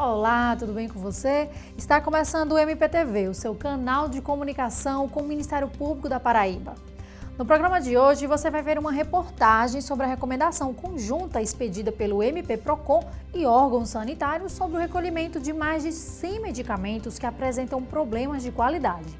Olá, tudo bem com você? Está começando o MPTV, o seu canal de comunicação com o Ministério Público da Paraíba. No programa de hoje, você vai ver uma reportagem sobre a recomendação conjunta expedida pelo MP Procon e órgãos sanitários sobre o recolhimento de mais de 100 medicamentos que apresentam problemas de qualidade.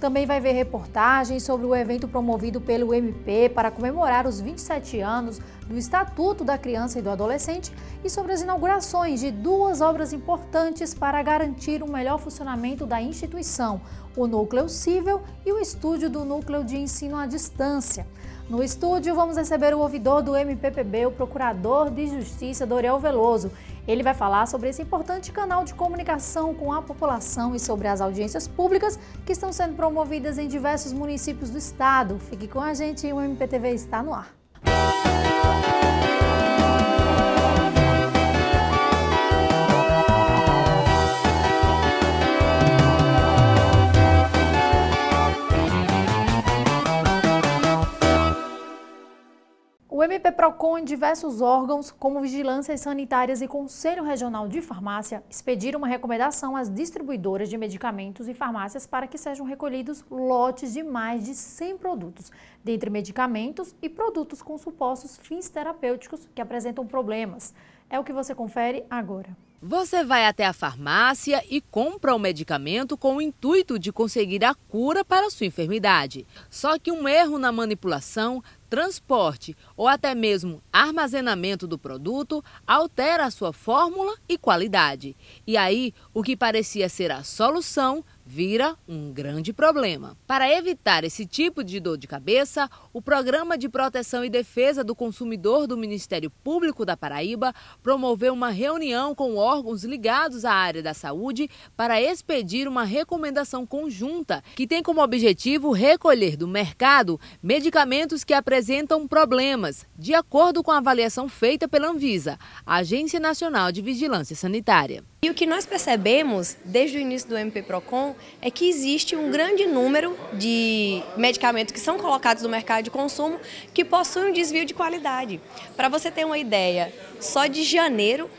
Também vai ver reportagens sobre o evento promovido pelo MP para comemorar os 27 anos do Estatuto da Criança e do Adolescente e sobre as inaugurações de duas obras importantes para garantir o um melhor funcionamento da instituição, o Núcleo Cível e o Estúdio do Núcleo de Ensino à Distância. No estúdio, vamos receber o ouvidor do MPPB, o Procurador de Justiça, Doriel Veloso, ele vai falar sobre esse importante canal de comunicação com a população e sobre as audiências públicas que estão sendo promovidas em diversos municípios do estado. Fique com a gente e o MPTV está no ar. Música PROCON e diversos órgãos, como Vigilâncias Sanitárias e Conselho Regional de Farmácia, expediram uma recomendação às distribuidoras de medicamentos e farmácias para que sejam recolhidos lotes de mais de 100 produtos, dentre medicamentos e produtos com supostos fins terapêuticos que apresentam problemas. É o que você confere agora. Você vai até a farmácia e compra o um medicamento com o intuito de conseguir a cura para a sua enfermidade. Só que um erro na manipulação, transporte ou até mesmo armazenamento do produto altera a sua fórmula e qualidade. E aí, o que parecia ser a solução vira um grande problema. Para evitar esse tipo de dor de cabeça, o Programa de Proteção e Defesa do Consumidor do Ministério Público da Paraíba promoveu uma reunião com órgãos ligados à área da saúde para expedir uma recomendação conjunta que tem como objetivo recolher do mercado medicamentos que apresentam problemas, de acordo com a avaliação feita pela Anvisa, Agência Nacional de Vigilância Sanitária. E o que nós percebemos desde o início do MP Procon é que existe um grande número de medicamentos que são colocados no mercado de consumo que possuem um desvio de qualidade. Para você ter uma ideia, só de janeiro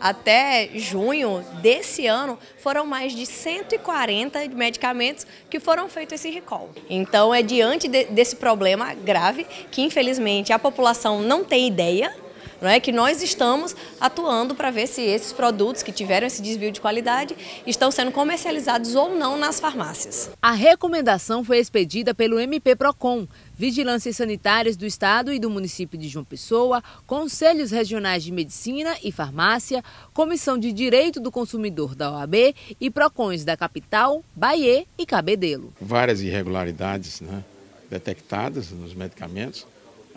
até junho desse ano, foram mais de 140 medicamentos que foram feitos esse recall. Então é diante de, desse problema grave que infelizmente a população não tem ideia não é que nós estamos atuando para ver se esses produtos que tiveram esse desvio de qualidade estão sendo comercializados ou não nas farmácias. A recomendação foi expedida pelo MP Procon, Vigilâncias Sanitárias do Estado e do município de João Pessoa, Conselhos Regionais de Medicina e Farmácia, Comissão de Direito do Consumidor da OAB e PROCONs da Capital, Bahia e Cabedelo. Várias irregularidades né, detectadas nos medicamentos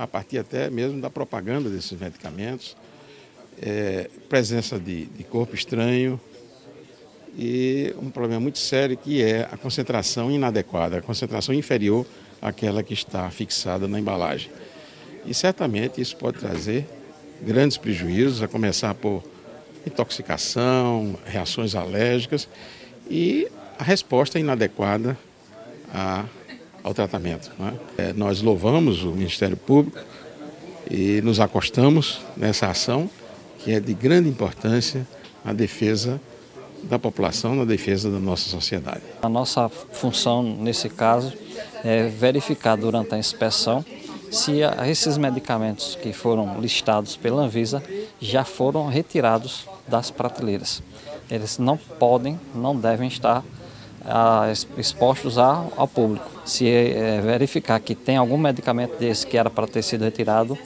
a partir até mesmo da propaganda desses medicamentos, é, presença de, de corpo estranho e um problema muito sério que é a concentração inadequada, a concentração inferior àquela que está fixada na embalagem. E certamente isso pode trazer grandes prejuízos, a começar por intoxicação, reações alérgicas e a resposta inadequada à ao tratamento. É? é? nós louvamos o Ministério Público e nos acostamos nessa ação que é de grande importância na defesa da população, na defesa da nossa sociedade. A nossa função nesse caso é verificar durante a inspeção se esses medicamentos que foram listados pela Anvisa já foram retirados das prateleiras. Eles não podem, não devem estar a, expostos a, ao público. Se é, verificar que tem algum medicamento desse que era para ter sido retirado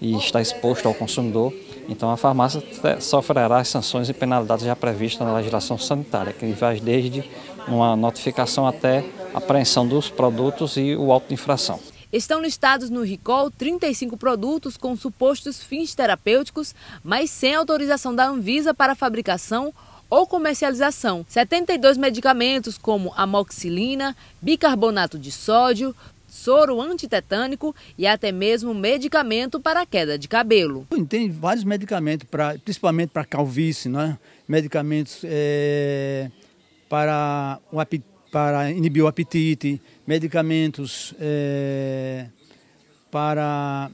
e está exposto ao consumidor, então a farmácia sofrerá as sanções e penalidades já previstas na legislação sanitária, que vai desde uma notificação até apreensão dos produtos e o auto de infração. Estão listados no RICOL 35 produtos com supostos fins terapêuticos, mas sem autorização da Anvisa para fabricação ou comercialização. 72 medicamentos como amoxilina, bicarbonato de sódio, soro antitetânico e até mesmo medicamento para queda de cabelo. Tem vários medicamentos, pra, principalmente para calvície, né? medicamentos é, para, o, para inibir o apetite, medicamentos é, para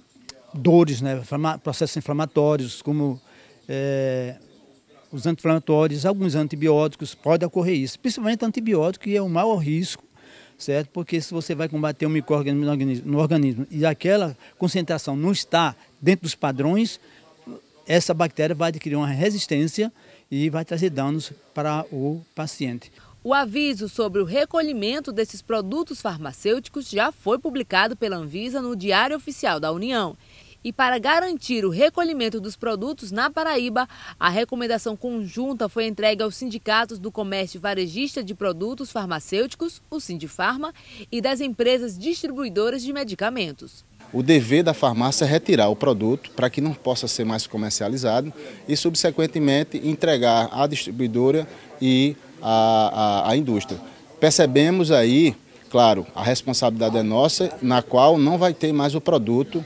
dores, né? processos inflamatórios, como é, os anti-inflamatórios, alguns antibióticos, pode ocorrer isso. Principalmente antibiótico, que é o maior risco, certo? Porque se você vai combater um microorganismo no organismo, no organismo e aquela concentração não está dentro dos padrões, essa bactéria vai adquirir uma resistência e vai trazer danos para o paciente. O aviso sobre o recolhimento desses produtos farmacêuticos já foi publicado pela Anvisa no Diário Oficial da União e para garantir o recolhimento dos produtos na Paraíba, a recomendação conjunta foi entregue aos sindicatos do comércio varejista de produtos farmacêuticos, o Sindifarma, e das empresas distribuidoras de medicamentos. O dever da farmácia é retirar o produto para que não possa ser mais comercializado e, subsequentemente, entregar à distribuidora e à, à, à indústria. Percebemos aí, claro, a responsabilidade é nossa, na qual não vai ter mais o produto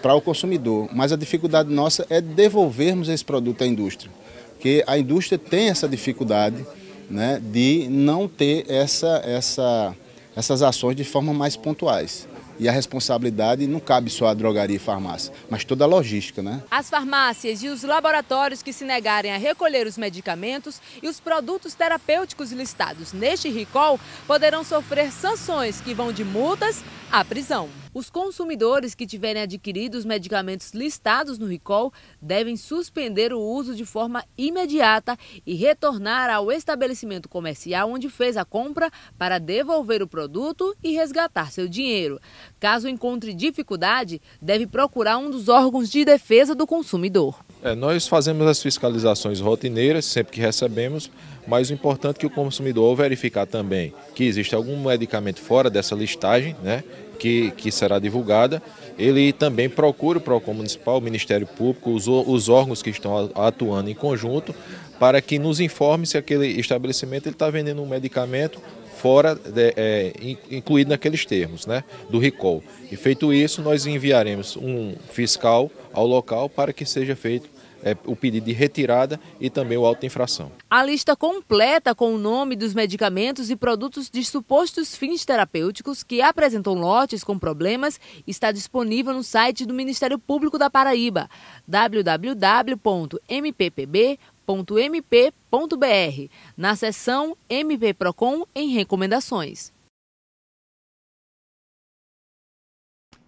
para o consumidor, mas a dificuldade nossa é devolvermos esse produto à indústria, porque a indústria tem essa dificuldade né, de não ter essa, essa, essas ações de forma mais pontuais. E a responsabilidade não cabe só à drogaria e farmácia, mas toda a logística, né? As farmácias e os laboratórios que se negarem a recolher os medicamentos e os produtos terapêuticos listados neste RICOL poderão sofrer sanções que vão de multas à prisão. Os consumidores que tiverem adquirido os medicamentos listados no Ricol devem suspender o uso de forma imediata e retornar ao estabelecimento comercial onde fez a compra para devolver o produto e resgatar seu dinheiro. Caso encontre dificuldade, deve procurar um dos órgãos de defesa do consumidor. É, nós fazemos as fiscalizações rotineiras sempre que recebemos, mas o importante é que o consumidor verificar também que existe algum medicamento fora dessa listagem, né? que, que será divulgada, ele também procura o PROCON Municipal, o Ministério Público, os, os órgãos que estão atuando em conjunto, para que nos informe se aquele estabelecimento está vendendo um medicamento fora, de, é, incluído naqueles termos né, do recall. E feito isso, nós enviaremos um fiscal ao local para que seja feito é, o pedido de retirada e também o auto infração. A lista completa com o nome dos medicamentos e produtos de supostos fins terapêuticos que apresentam lotes com problemas está disponível no site do Ministério Público da Paraíba, www.mppb.mp.br, na seção MP Procon em Recomendações.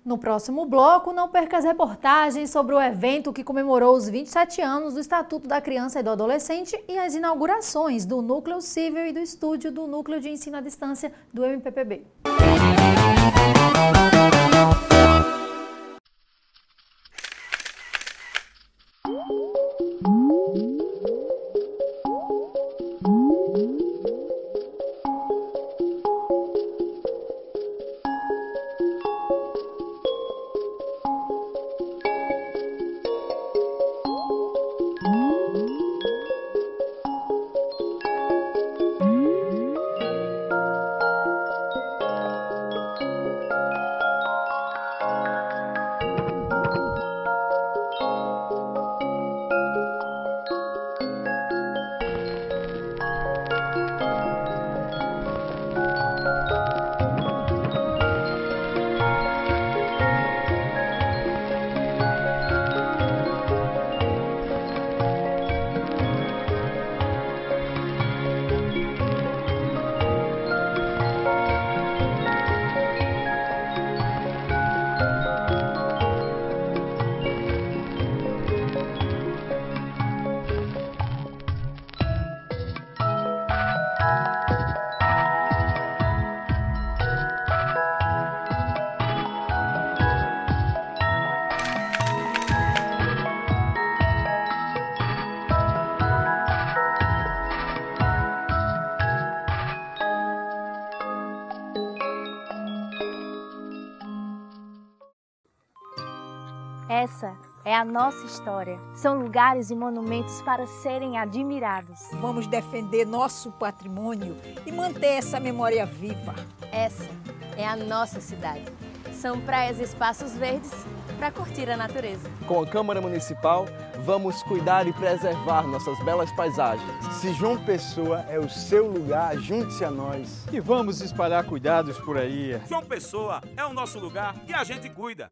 No próximo bloco, não perca as reportagens sobre o evento que comemorou os 27 anos do Estatuto da Criança e do Adolescente e as inaugurações do Núcleo Cível e do Estúdio do Núcleo de Ensino à Distância do MPPB. Música Essa é a nossa história. São lugares e monumentos para serem admirados. Vamos defender nosso patrimônio e manter essa memória viva. Essa é a nossa cidade. São praias e espaços verdes para curtir a natureza. Com a Câmara Municipal, vamos cuidar e preservar nossas belas paisagens. Se João Pessoa é o seu lugar, junte-se a nós. E vamos espalhar cuidados por aí. João Pessoa é o nosso lugar e a gente cuida.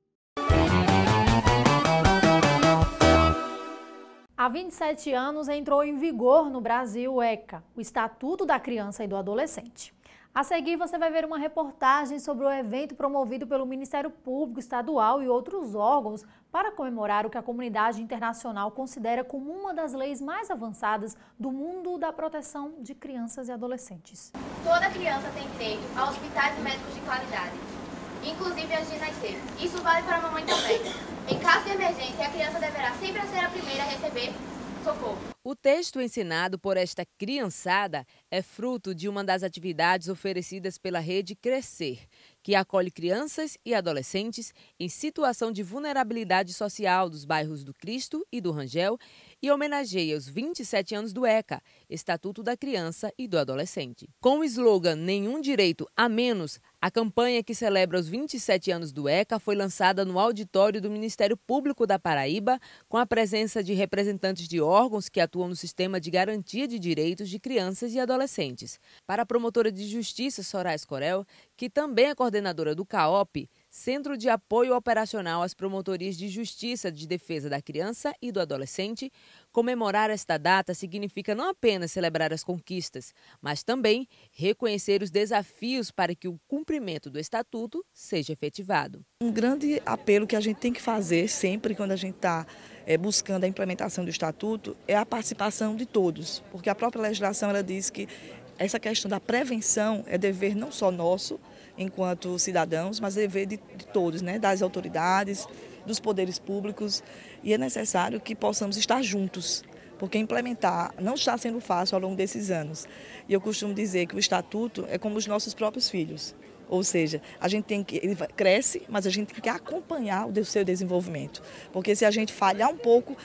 Há 27 anos entrou em vigor no Brasil o ECA, o Estatuto da Criança e do Adolescente. A seguir, você vai ver uma reportagem sobre o evento promovido pelo Ministério Público Estadual e outros órgãos para comemorar o que a comunidade internacional considera como uma das leis mais avançadas do mundo da proteção de crianças e adolescentes. Toda criança tem direito a hospitais e médicos de qualidade, inclusive a de nascer. Isso vale para a mamãe também. Em caso de emergência, a criança deverá sempre ser a primeira a receber socorro. O texto ensinado por esta criançada é fruto de uma das atividades oferecidas pela rede Crescer, que acolhe crianças e adolescentes em situação de vulnerabilidade social dos bairros do Cristo e do Rangel e homenageia os 27 anos do ECA, Estatuto da Criança e do Adolescente. Com o slogan Nenhum Direito a Menos, a campanha que celebra os 27 anos do ECA foi lançada no auditório do Ministério Público da Paraíba, com a presença de representantes de órgãos que atuam no sistema de garantia de direitos de crianças e adolescentes. Para a promotora de justiça, Soraya Corel, que também é coordenadora do CAOP, Centro de Apoio Operacional às Promotorias de Justiça de Defesa da Criança e do Adolescente, comemorar esta data significa não apenas celebrar as conquistas, mas também reconhecer os desafios para que o cumprimento do estatuto seja efetivado. Um grande apelo que a gente tem que fazer sempre quando a gente está é, eh, buscando a implementação do estatuto é a participação de todos, porque a própria legislação ela diz que essa questão da prevenção é dever não só nosso, enquanto cidadãos, mas é dever de, de todos, né? das autoridades, dos poderes públicos. E é necessário que possamos estar juntos, porque implementar não está sendo fácil ao longo desses anos. E eu costumo dizer que o estatuto é como os nossos próprios filhos. Ou seja, a gente tem que ele cresce, mas a gente tem que acompanhar o seu desenvolvimento. Porque se a gente falhar um pouco,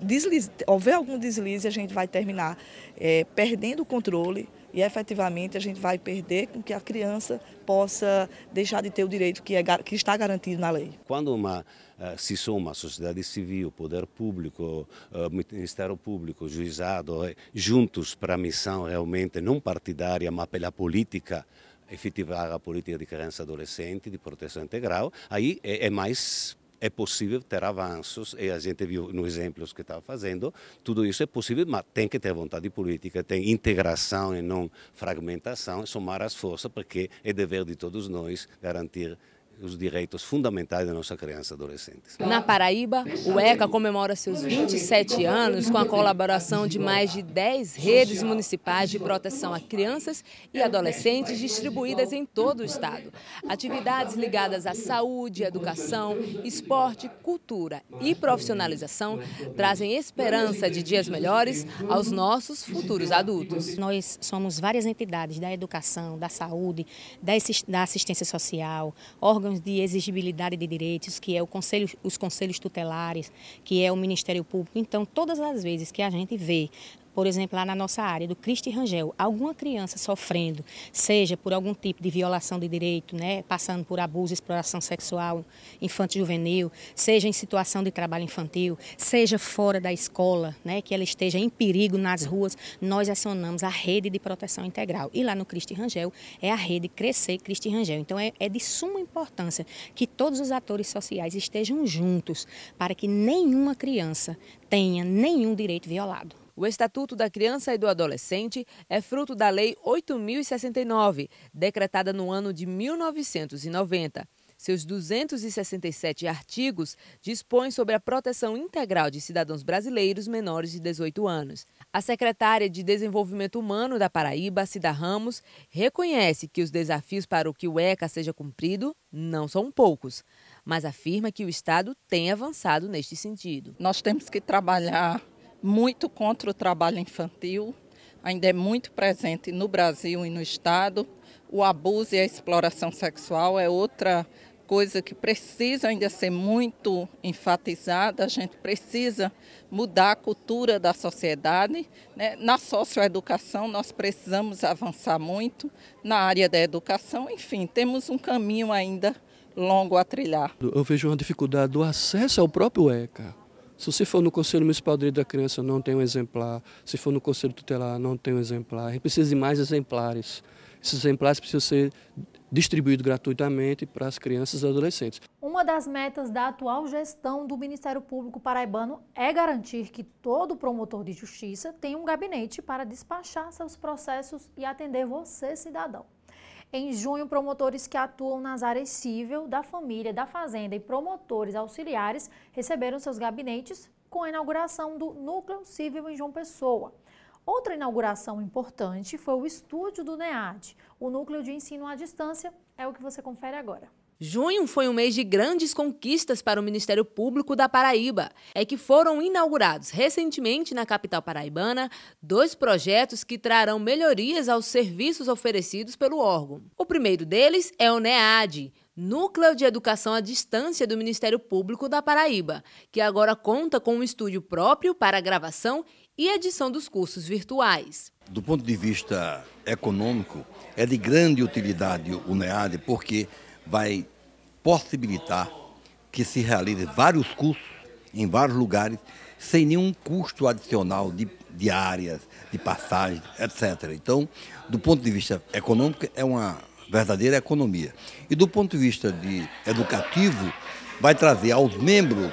deslize, houver algum deslize, a gente vai terminar é, perdendo o controle e efetivamente a gente vai perder com que a criança possa deixar de ter o direito que, é, que está garantido na lei. Quando uma, eh, se soma a sociedade civil, poder público, eh, Ministério Público, juizado, eh, juntos para a missão realmente não partidária, mas pela política, efetivar a política de criança e adolescente, de proteção integral, aí é, é mais é possível ter avanços, e a gente viu nos exemplos que estava fazendo, tudo isso é possível, mas tem que ter vontade política, tem integração e não fragmentação, somar as forças, porque é dever de todos nós garantir os direitos fundamentais da nossa criança e adolescente. Na Paraíba, o ECA comemora seus 27 anos com a colaboração de mais de 10 redes municipais de proteção a crianças e adolescentes distribuídas em todo o estado. Atividades ligadas à saúde, educação, esporte, cultura e profissionalização trazem esperança de dias melhores aos nossos futuros adultos. Nós somos várias entidades da educação, da saúde, da assistência social, organizações órgãos de exigibilidade de direitos, que é o conselho, os conselhos tutelares, que é o Ministério Público. Então, todas as vezes que a gente vê por exemplo, lá na nossa área do Cristo e Rangel, alguma criança sofrendo, seja por algum tipo de violação de direito, né, passando por abuso, exploração sexual infantil juvenil, seja em situação de trabalho infantil, seja fora da escola, né, que ela esteja em perigo nas ruas, nós acionamos a rede de proteção integral. E lá no Cristo e Rangel é a rede Crescer Cristo e Rangel. Então é, é de suma importância que todos os atores sociais estejam juntos para que nenhuma criança tenha nenhum direito violado. O Estatuto da Criança e do Adolescente é fruto da Lei 8.069, decretada no ano de 1990. Seus 267 artigos dispõem sobre a proteção integral de cidadãos brasileiros menores de 18 anos. A secretária de Desenvolvimento Humano da Paraíba, Cida Ramos, reconhece que os desafios para o que o ECA seja cumprido não são poucos, mas afirma que o Estado tem avançado neste sentido. Nós temos que trabalhar muito contra o trabalho infantil, ainda é muito presente no Brasil e no Estado. O abuso e a exploração sexual é outra coisa que precisa ainda ser muito enfatizada, a gente precisa mudar a cultura da sociedade. Né? Na socioeducação, nós precisamos avançar muito, na área da educação, enfim, temos um caminho ainda longo a trilhar. Eu vejo uma dificuldade do acesso ao próprio ECA se você for no Conselho Municipal de Direito da Criança, não tem um exemplar. Se for no Conselho Tutelar, não tem um exemplar. A gente precisa de mais exemplares. Esses exemplares precisam ser distribuídos gratuitamente para as crianças e adolescentes. Uma das metas da atual gestão do Ministério Público Paraibano é garantir que todo promotor de justiça tenha um gabinete para despachar seus processos e atender você, cidadão. Em junho, promotores que atuam nas áreas civil, da família, da fazenda e promotores auxiliares receberam seus gabinetes com a inauguração do Núcleo Civil em João Pessoa. Outra inauguração importante foi o estúdio do NEAD, o Núcleo de Ensino à Distância, é o que você confere agora. Junho foi um mês de grandes conquistas para o Ministério Público da Paraíba. É que foram inaugurados recentemente na capital paraibana dois projetos que trarão melhorias aos serviços oferecidos pelo órgão. O primeiro deles é o NEAD, Núcleo de Educação à Distância do Ministério Público da Paraíba, que agora conta com um estúdio próprio para gravação e edição dos cursos virtuais. Do ponto de vista econômico, é de grande utilidade o NEAD, porque vai possibilitar que se realize vários cursos em vários lugares, sem nenhum custo adicional de, diárias, áreas, de passagem, etc. Então, do ponto de vista econômico, é uma verdadeira economia. E do ponto de vista de educativo, vai trazer aos membros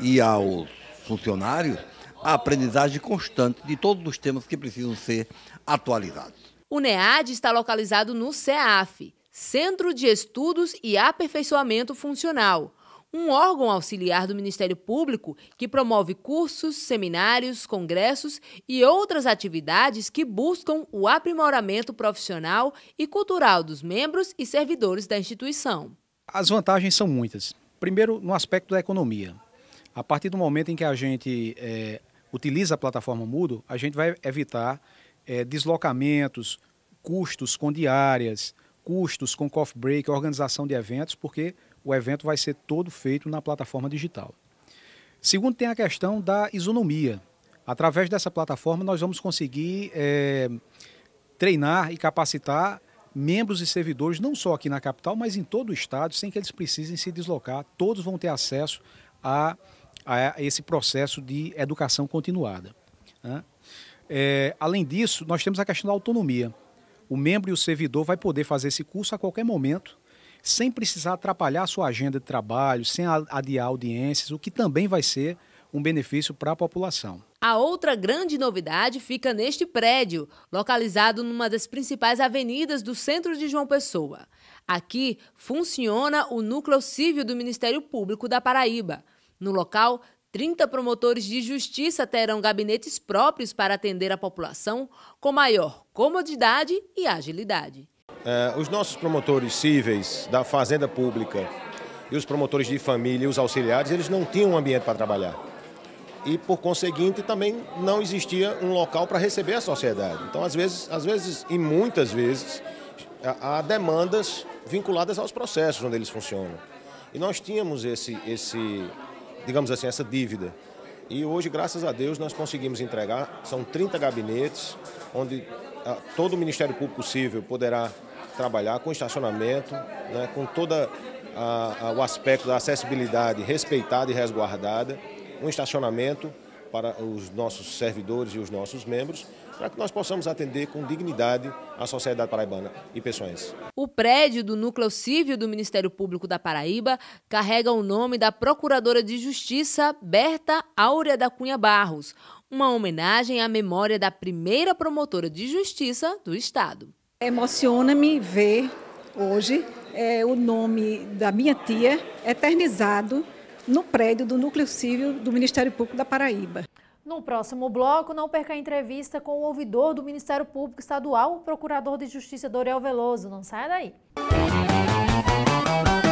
e aos funcionários a aprendizagem constante de todos os temas que precisam ser atualizados. O NEAD está localizado no CEAF, Centro de Estudos e Aperfeiçoamento Funcional, um órgão auxiliar do Ministério Público que promove cursos, seminários, congressos e outras atividades que buscam o aprimoramento profissional e cultural dos membros e servidores da instituição. As vantagens são muitas. Primeiro, no aspecto da economia. A partir do momento em que a gente é, utiliza a plataforma Mudo, a gente vai evitar é, deslocamentos, custos com diárias, custos com coffee break, organização de eventos, porque o evento vai ser todo feito na plataforma digital. Segundo, tem a questão da isonomia. Através dessa plataforma, nós vamos conseguir é, treinar e capacitar membros e servidores, não só aqui na capital, mas em todo o estado, sem que eles precisem se deslocar. Todos vão ter acesso a, a esse processo de educação continuada. Né? É, além disso, nós temos a questão da autonomia o membro e o servidor vai poder fazer esse curso a qualquer momento, sem precisar atrapalhar a sua agenda de trabalho, sem adiar audiências, o que também vai ser um benefício para a população. A outra grande novidade fica neste prédio, localizado numa das principais avenidas do centro de João Pessoa. Aqui funciona o núcleo civil do Ministério Público da Paraíba. No local 30 promotores de justiça terão gabinetes próprios para atender a população com maior comodidade e agilidade. É, os nossos promotores cíveis da Fazenda Pública e os promotores de família e os auxiliares, eles não tinham um ambiente para trabalhar. E, por conseguinte, também não existia um local para receber a sociedade. Então, às vezes, às vezes e muitas vezes, há demandas vinculadas aos processos onde eles funcionam. E nós tínhamos esse, esse, digamos assim, essa dívida. E hoje, graças a Deus, nós conseguimos entregar. São 30 gabinetes, onde ah, todo o Ministério Público possível poderá trabalhar com estacionamento, né, com todo o aspecto da acessibilidade respeitada e resguardada. Um estacionamento para os nossos servidores e os nossos membros, para que nós possamos atender com dignidade a sociedade paraibana e pessoas. O prédio do Núcleo Civil do Ministério Público da Paraíba carrega o nome da Procuradora de Justiça Berta Áurea da Cunha Barros, uma homenagem à memória da primeira promotora de justiça do Estado. Emociona-me ver hoje é, o nome da minha tia eternizado no prédio do Núcleo Civil do Ministério Público da Paraíba. No próximo bloco, não perca a entrevista com o ouvidor do Ministério Público Estadual, o Procurador de Justiça Doriel Veloso. Não saia daí. Música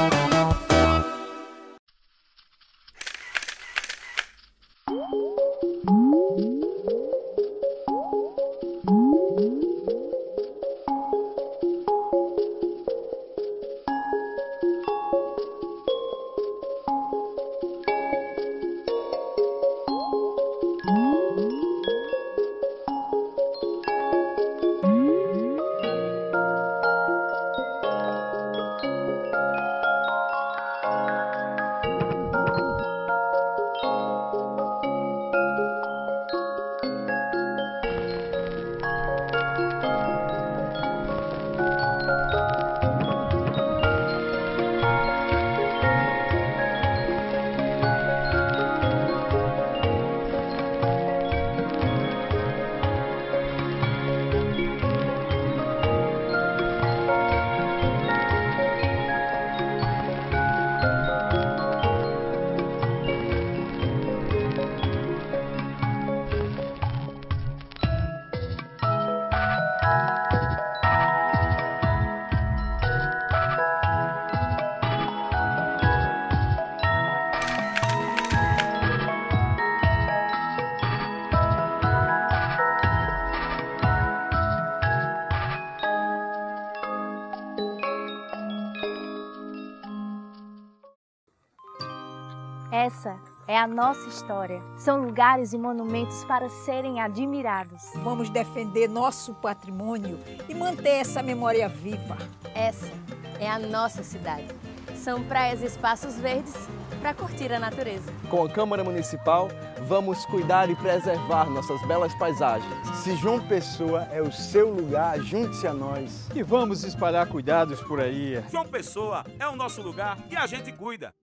Essa é a nossa história. São lugares e monumentos para serem admirados. Vamos defender nosso patrimônio e manter essa memória viva. Essa é a nossa cidade. São praias e espaços verdes para curtir a natureza. Com a Câmara Municipal, vamos cuidar e preservar nossas belas paisagens. Se João Pessoa é o seu lugar, junte-se a nós. E vamos espalhar cuidados por aí. João Pessoa é o nosso lugar e a gente cuida.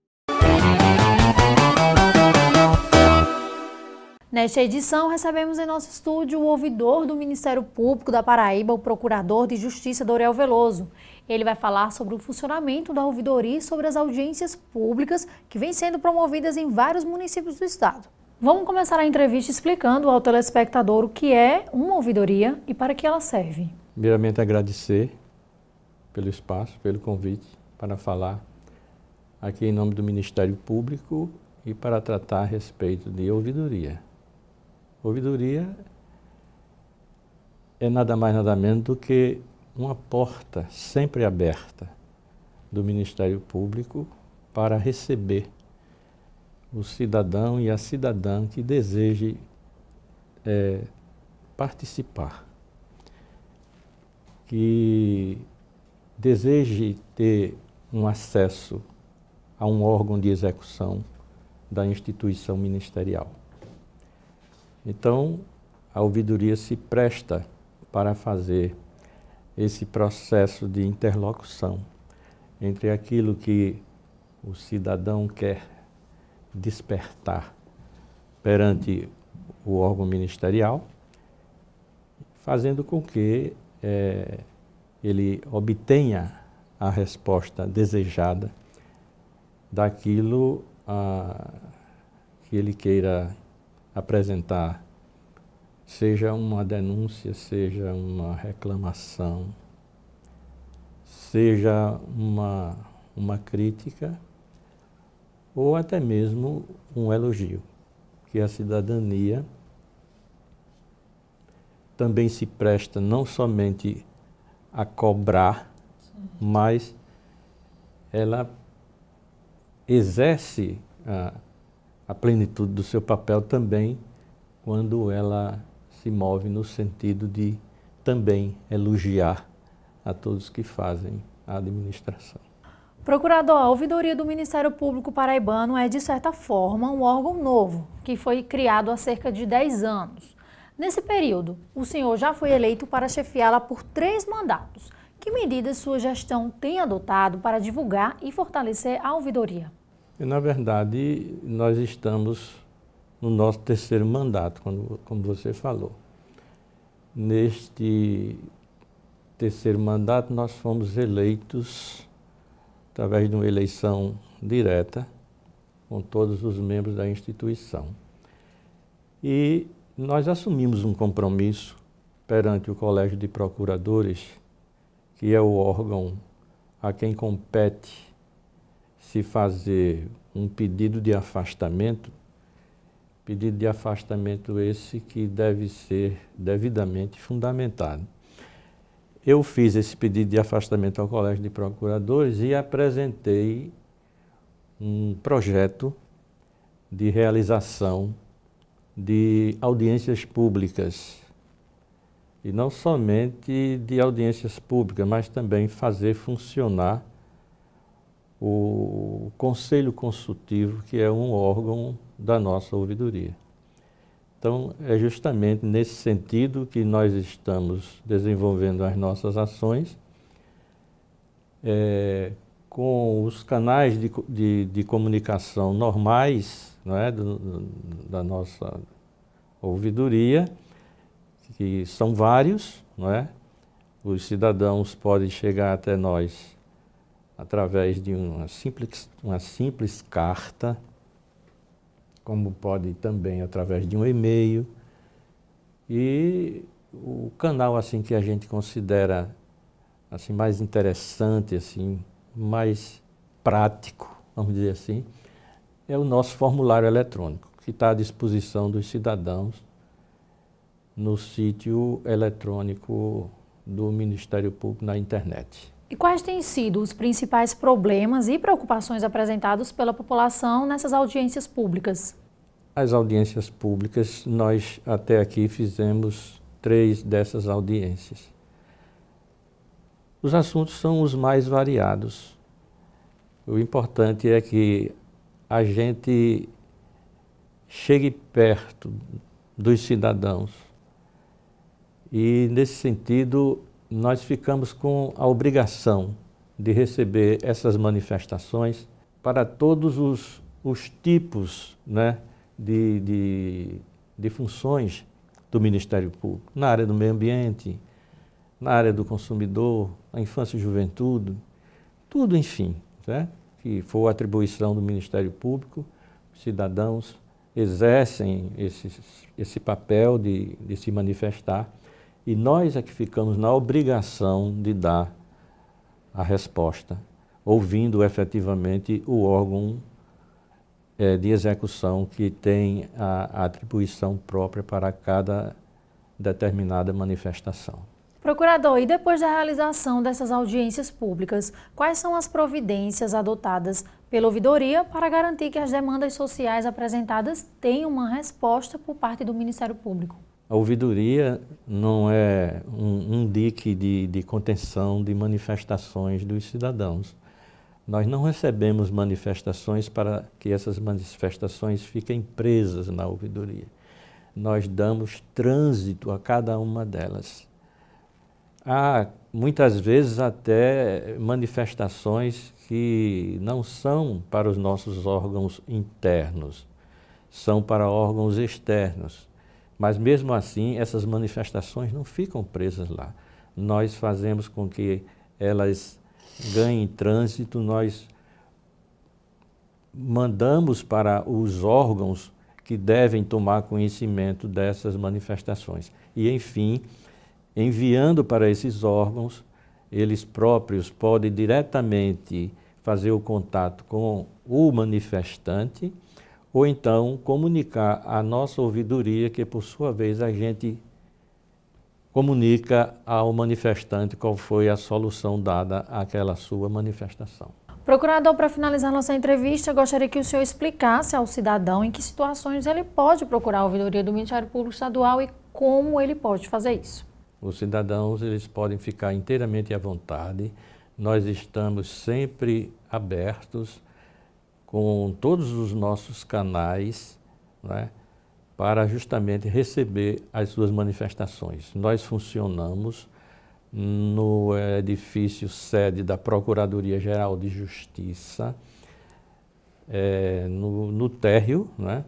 Nesta edição, recebemos em nosso estúdio o ouvidor do Ministério Público da Paraíba, o Procurador de Justiça Dorel Veloso. Ele vai falar sobre o funcionamento da ouvidoria e sobre as audiências públicas que vêm sendo promovidas em vários municípios do estado. Vamos começar a entrevista explicando ao telespectador o que é uma ouvidoria e para que ela serve. Primeiramente, agradecer pelo espaço, pelo convite para falar aqui em nome do Ministério Público e para tratar a respeito de ouvidoria. Ouvidoria é nada mais nada menos do que uma porta sempre aberta do Ministério Público para receber o cidadão e a cidadã que deseje é, participar, que deseje ter um acesso a um órgão de execução da instituição ministerial. Então, a ouvidoria se presta para fazer esse processo de interlocução entre aquilo que o cidadão quer despertar perante o órgão ministerial, fazendo com que é, ele obtenha a resposta desejada daquilo que ele queira apresentar, seja uma denúncia, seja uma reclamação, seja uma, uma crítica, ou até mesmo um elogio, que a cidadania também se presta não somente a cobrar, Sim. mas ela exerce a, a plenitude do seu papel também quando ela se move no sentido de também elogiar a todos que fazem a administração. Procurador, a ouvidoria do Ministério Público Paraibano é, de certa forma, um órgão novo, que foi criado há cerca de 10 anos. Nesse período, o senhor já foi eleito para chefiá-la por três mandatos. Que medidas sua gestão tem adotado para divulgar e fortalecer a ouvidoria? Na verdade, nós estamos no nosso terceiro mandato, como você falou. Neste terceiro mandato, nós fomos eleitos através de uma eleição direta com todos os membros da instituição. E nós assumimos um compromisso perante o Colégio de Procuradores que é o órgão a quem compete se fazer um pedido de afastamento, pedido de afastamento esse que deve ser devidamente fundamentado. Eu fiz esse pedido de afastamento ao Colégio de Procuradores e apresentei um projeto de realização de audiências públicas e não somente de audiências públicas, mas também fazer funcionar o Conselho Consultivo, que é um órgão da nossa ouvidoria. Então, é justamente nesse sentido que nós estamos desenvolvendo as nossas ações é, com os canais de, de, de comunicação normais não é, do, da nossa ouvidoria que são vários, não é? Os cidadãos podem chegar até nós através de uma simples, uma simples carta, como pode também através de um e-mail. E o canal assim que a gente considera assim mais interessante, assim, mais prático, vamos dizer assim, é o nosso formulário eletrônico, que está à disposição dos cidadãos no sítio eletrônico do Ministério Público na internet. E quais têm sido os principais problemas e preocupações apresentados pela população nessas audiências públicas? As audiências públicas, nós até aqui fizemos três dessas audiências. Os assuntos são os mais variados. O importante é que a gente chegue perto dos cidadãos e, nesse sentido, nós ficamos com a obrigação de receber essas manifestações para todos os, os tipos né, de, de, de funções do Ministério Público, na área do meio ambiente, na área do consumidor, a infância e juventude, tudo, enfim, né, que for atribuição do Ministério Público, os cidadãos exercem esse, esse papel de, de se manifestar e nós é que ficamos na obrigação de dar a resposta, ouvindo efetivamente o órgão é, de execução que tem a, a atribuição própria para cada determinada manifestação. Procurador, e depois da realização dessas audiências públicas, quais são as providências adotadas pela ouvidoria para garantir que as demandas sociais apresentadas tenham uma resposta por parte do Ministério Público? A ouvidoria não é um, um dique de, de contenção de manifestações dos cidadãos. Nós não recebemos manifestações para que essas manifestações fiquem presas na ouvidoria. Nós damos trânsito a cada uma delas. Há muitas vezes até manifestações que não são para os nossos órgãos internos, são para órgãos externos. Mas mesmo assim, essas manifestações não ficam presas lá. Nós fazemos com que elas ganhem trânsito, nós mandamos para os órgãos que devem tomar conhecimento dessas manifestações. E, enfim, enviando para esses órgãos, eles próprios podem diretamente fazer o contato com o manifestante ou então comunicar à nossa ouvidoria, que por sua vez a gente comunica ao manifestante qual foi a solução dada àquela sua manifestação. Procurador, para finalizar nossa entrevista, gostaria que o senhor explicasse ao cidadão em que situações ele pode procurar a ouvidoria do Ministério Público Estadual e como ele pode fazer isso. Os cidadãos eles podem ficar inteiramente à vontade. Nós estamos sempre abertos com todos os nossos canais né, para justamente receber as suas manifestações. Nós funcionamos no edifício sede da Procuradoria Geral de Justiça, é, no, no térreo, né,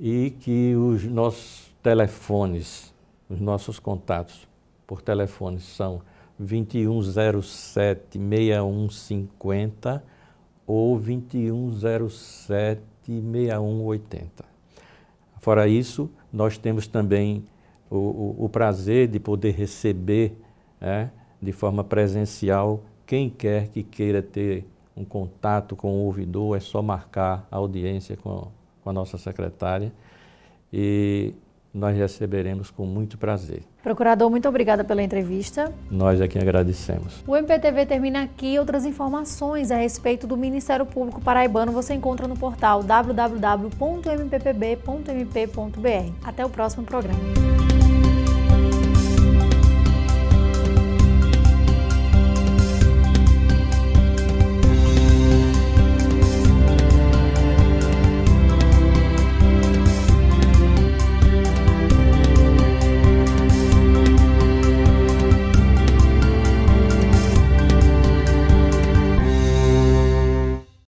e que os nossos telefones, os nossos contatos por telefone são 2107 6150 ou 2107-6180. Fora isso, nós temos também o, o, o prazer de poder receber é, de forma presencial quem quer que queira ter um contato com o ouvidor, é só marcar a audiência com, com a nossa secretária. E nós receberemos com muito prazer. Procurador, muito obrigada pela entrevista. Nós aqui é agradecemos. O MPTV termina aqui. Outras informações a respeito do Ministério Público Paraibano você encontra no portal www.mppb.mp.br. Até o próximo programa.